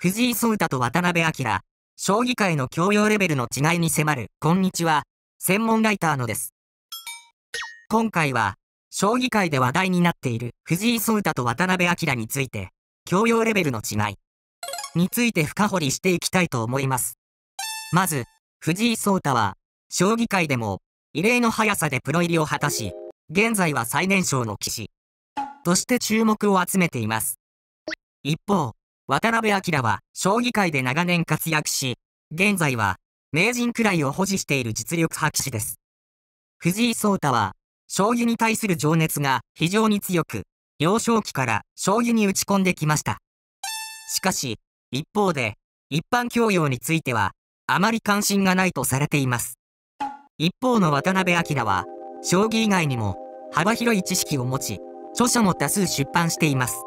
藤井聡太と渡辺明、将棋界の教養レベルの違いに迫る、こんにちは、専門ライターのです。今回は、将棋界で話題になっている藤井聡太と渡辺明について、教養レベルの違いについて深掘りしていきたいと思います。まず、藤井聡太は、将棋界でも、異例の速さでプロ入りを果たし、現在は最年少の棋士、として注目を集めています。一方、渡辺明は、将棋界で長年活躍し、現在は、名人くらいを保持している実力博士です。藤井聡太は、将棋に対する情熱が非常に強く、幼少期から将棋に打ち込んできました。しかし、一方で、一般教養については、あまり関心がないとされています。一方の渡辺明は、将棋以外にも、幅広い知識を持ち、著書も多数出版しています。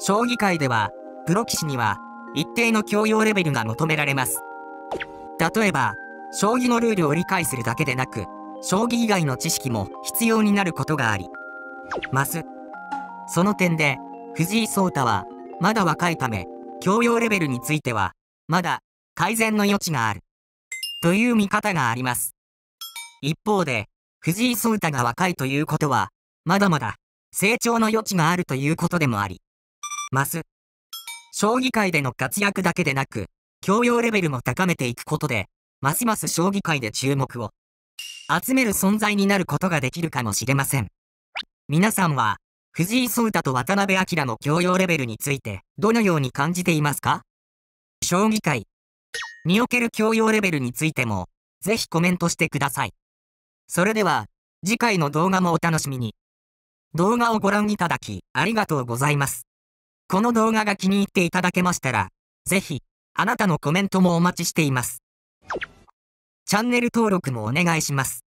将棋界では、プロ棋士には一定の教養レベルが求められます。例えば、将棋のルールを理解するだけでなく、将棋以外の知識も必要になることがあります。その点で、藤井聡太は、まだ若いため、教養レベルについては、まだ改善の余地がある。という見方があります。一方で、藤井聡太が若いということは、まだまだ成長の余地があるということでもあります。将棋界での活躍だけでなく、教養レベルも高めていくことで、ますます将棋界で注目を集める存在になることができるかもしれません。皆さんは、藤井聡太と渡辺明の教養レベルについて、どのように感じていますか将棋界における教養レベルについても、ぜひコメントしてください。それでは、次回の動画もお楽しみに。動画をご覧いただき、ありがとうございます。この動画が気に入っていただけましたら、ぜひ、あなたのコメントもお待ちしています。チャンネル登録もお願いします。